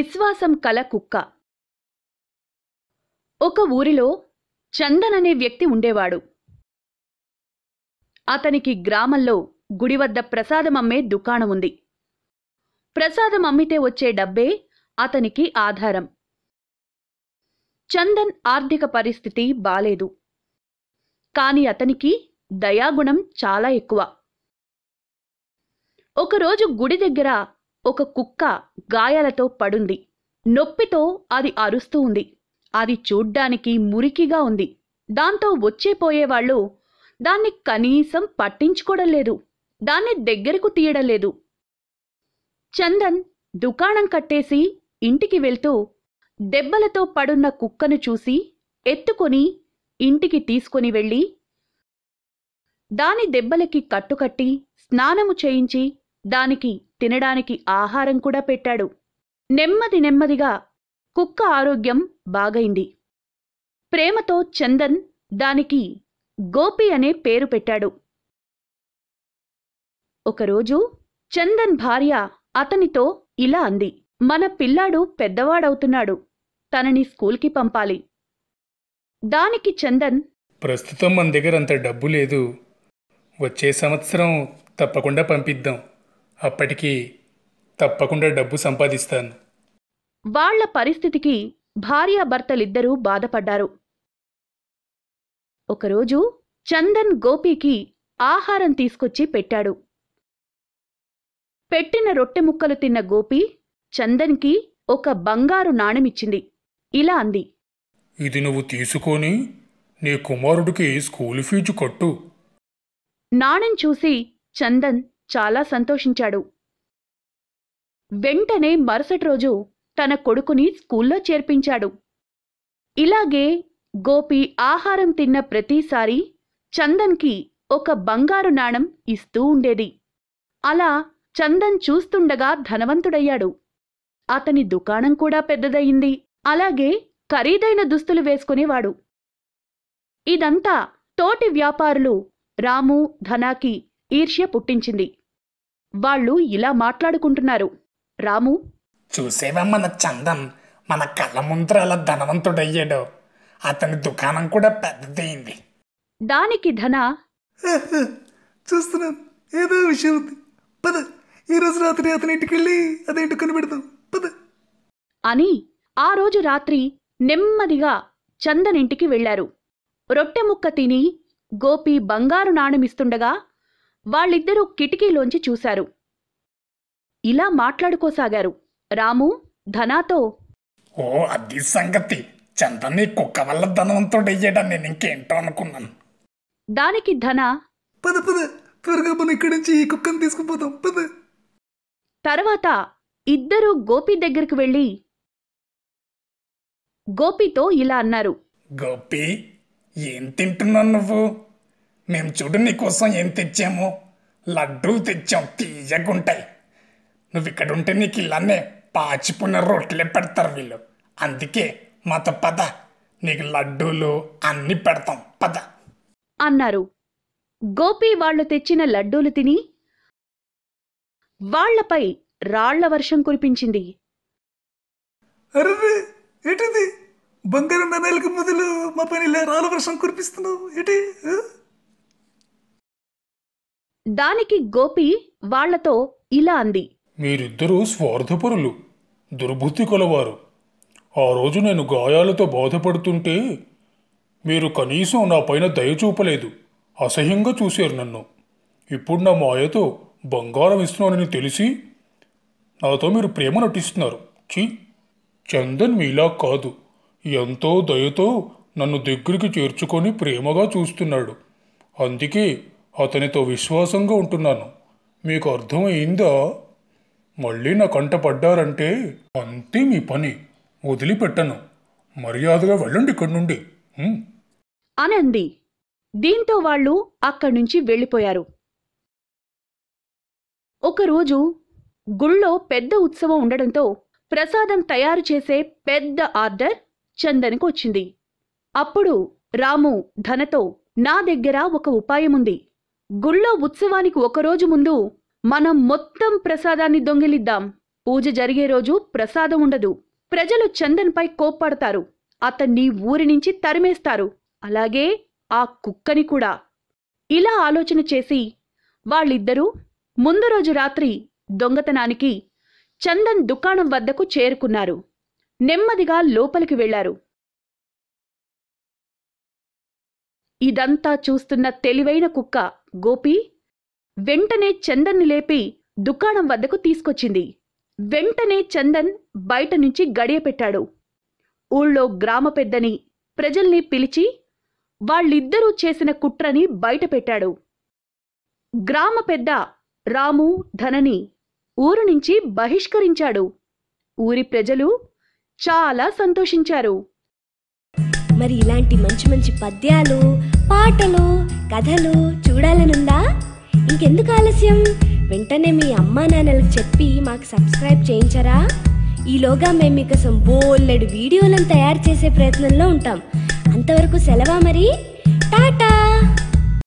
విశ్వాసం కల కుక్క ఒక ఊరిలో చందన్ అనే వ్యక్తి ఉండేవాడు అతనికి గ్రామంలో గుడి వద్ద ప్రసాదం అమ్మే దుకాణం ఉంది ప్రసాదం అమ్మితే వచ్చే డబ్బే అతనికి ఆధారం చందన్ ఆర్థిక పరిస్థితి బాలేదు కాని అతనికి దయాగుణం చాలా ఎక్కువ ఒకరోజు గుడి దగ్గర ఒక కుక్క గాయాలతో పడుంది నొప్పితో అది అరుస్తూ ఉంది అది చూడ్డానికి మురికిగా ఉంది దాంతో వచ్చేపోయేవాళ్ళు దాన్ని కనీసం పట్టించుకోవడం లేదు దాన్ని దగ్గరకు తీయడం లేదు చందన్ దుకాణం కట్టేసి ఇంటికి వెళ్తూ దెబ్బలతో పడున్న కుక్కను చూసి ఎత్తుకొని ఇంటికి తీసుకొని వెళ్ళి దాని దెబ్బలకి కట్టుకట్టి స్నానము చేయించి దానికి తినడానికి ఆహారం కూడా పెట్టాడు నెమ్మది నెమ్మదిగా కుక్క ఆరోగ్యం బాగైంది ప్రేమతో చందన్ దానికి గోపి అనే పేరు పెట్టాడు ఒకరోజు చందన్ భార్య అతనితో ఇలా అంది మన పిల్లాడు పెద్దవాడవుతున్నాడు తనని స్కూల్కి పంపాలి దానికి చందన్ ప్రస్తుతం మన దగ్గర అంత డబ్బు లేదు వచ్చే సంవత్సరం తప్పకుండా పంపిద్దాం అప్పటికి తప్పకుండా డబ్బు సంపాదిస్తాను వాళ్ల పరిస్థితికి భార్యాభర్తలిద్దరూ బాధపడ్డారు ఒకరోజు చందన్ గోపీకి ఆహారం తీసుకొచ్చి పెట్టాడు పెట్టిన రొట్టె ముక్కలు తిన్న గోపి చందన్కి ఒక బంగారు నాణెమిచ్చింది ఇలా అంది ఇది నువ్వు తీసుకొని నీ కుమారుడికి స్కూల్ ఫీజు కట్టు నాణెం చూసి చందన్ చాలా సంతోషించాడు వెంటనే మరుసటి రోజు తన కొడుకుని స్కూల్లో చేర్పించాడు ఇలాగే గోపి ఆహారం తిన్న ప్రతిసారి చందన్కి ఒక బంగారు నాణం ఇస్తూ ఉండేది అలా చందన్ చూస్తుండగా ధనవంతుడయ్యాడు అతని దుకాణం కూడా పెద్దదయింది అలాగే ఖరీదైన దుస్తులు వేసుకునేవాడు ఇదంతా తోటి వ్యాపారులు రాము ధనాకి ఈర్ష్య పుట్టించింది వాళ్ళు ఇలా మాట్లాడుకుంటున్నారు రాము చూసేవా మన చందం మన కళ్ళ ముందర అలా ధనవంతుడయ్యాడు అతని దుకాణం కూడా పెద్దదైంది దానికి ధన చూస్తున్నా ఏదో విషయం ఉంది పద ఈ రోజు రాత్రి అతని ఇంటికి వెళ్ళి అదేంటి కనిపెడతాం పద అని ఆ రోజు రాత్రి నెమ్మదిగా చందన్ ఇంటికి వెళ్లారు రొట్టె ముక్క తిని గోపి బంగారు నాణమిస్తుండగా వాళ్ళిద్దరూ కిటికీలోంచి చూశారు ఇలా మాట్లాడుకోసాగారు రాము ధనాతో ఓ అది సంగతి చందని కుక్క వల్ల ధనంతో డెయ్యడం నేను ఇంకేంటో అనుకున్నాను దానికి ధన పద పద త్వరగా మనం ఇక్కడి నుంచి ఈ కుక్కను తీసుకుపోతాం పద తర్వాత ఇద్దరూ గోపి దగ్గరికి వెళ్ళి గోపితో ఇలా అన్నారు గోపి ఏం తింటున్నావు నువ్వు మేము చూడు నీకోసం ఏం తెచ్చాము లడ్డూలు తెచ్చాం తీయగుంటాయి నువ్వు ఇక్కడ ఉంటే నీకు ఇలానే పాచిపోయిన రోట్లే పెడతారు వీళ్ళు అందుకే మాతో పద నీకు లడ్డూలు అన్ని పెడతాం పద అన్నారు గోపి వాళ్ళు తెచ్చిన లడ్డూలు తిని వాళ్లపై రాళ్ల వర్షం కురిపించింది బంగారం నాణాలకు మొదలు మా పని రాళ్ళ వర్షం కురిపిస్తున్నావు ఏంటి దానికి గోపి వాళ్లతో ఇలా అంది మీరిద్దరూ స్వార్థపరులు దుర్బుద్ధి కొలవారు ఆ రోజు నేను గాయాలతో బాధపడుతుంటే మీరు కనీసం నా పైన దయ చూపలేదు అసహ్యంగా చూశారు నన్ను ఇప్పుడు నా మాయతో బంగారం ఇస్తున్నానని తెలిసి నాతో మీరు ప్రేమ నటిస్తున్నారు చి చందన్ మీలా కాదు ఎంతో దయతో నన్ను దగ్గరికి చేర్చుకొని ప్రేమగా చూస్తున్నాడు అందుకే అతనితో విశ్వాసంగా ఉంటున్నాను మీకు అర్థమైందా మళ్ళీ నా కంట పడ్డారంటే అంతే మీ పని వదిలిపెట్టను మర్యాదగా వెళ్ళండి ఇక్కడి నుండి అనంది దీంతో వాళ్ళు అక్కడి నుంచి వెళ్ళిపోయారు ఒకరోజు గుళ్ళో పెద్ద ఉత్సవం ఉండడంతో ప్రసాదం తయారు చేసే పెద్ద ఆర్డర్ చందన్కు వచ్చింది అప్పుడు రాము ధనతో నా దగ్గర ఒక ఉపాయముంది గుళ్ళో ఉత్సవానికి ఒకరోజు ముందు మనం మొత్తం ప్రసాదాన్ని దొంగిలిద్దాం పూజ జరిగే రోజు ప్రసాదం ఉండదు ప్రజలు చందన్పై కోప్పడతారు అతన్ని ఊరి నుంచి తరిమేస్తారు అలాగే ఆ కుక్కని కూడా ఇలా ఆలోచన చేసి వాళ్ళిద్దరూ ముందు రోజు రాత్రి దొంగతనానికి చందన్ దుకాణం వద్దకు చేరుకున్నారు నెమ్మదిగా లోపలికి వెళ్లారు ఇదంతా చూస్తున్న తెలివైన కుక్క గోపి వెంటనే చందన్ని లేపి దుకాణం వద్దకు తీసుకొచ్చింది వెంటనే చందన్ బయట నుంచి గడియపెట్టాడు ఊళ్ళో గ్రామ పెద్దని ప్రజల్ని పిలిచి వాళ్ళిద్దరూ చేసిన కుట్రని బయటపెట్టాడు గ్రామ పెద్ద రాము ధనని ఊరు నుంచి బహిష్కరించాడు ఊరి ప్రజలు చాలా సంతోషించారు మరి ఇలాంటి మంచి మంచి పద్యాలు పాటలు కథలు చూడాలనుందా ఇంకెందుకు ఆలస్యం వెంటనే మీ అమ్మా నాన్నలకు చెప్పి మాకు సబ్స్క్రైబ్ చేయించరా ఈలోగా మేము మీకోసం బోల్లెడు వీడియోలను తయారు చేసే ప్రయత్నంలో ఉంటాం అంతవరకు సెలవా మరి టాటా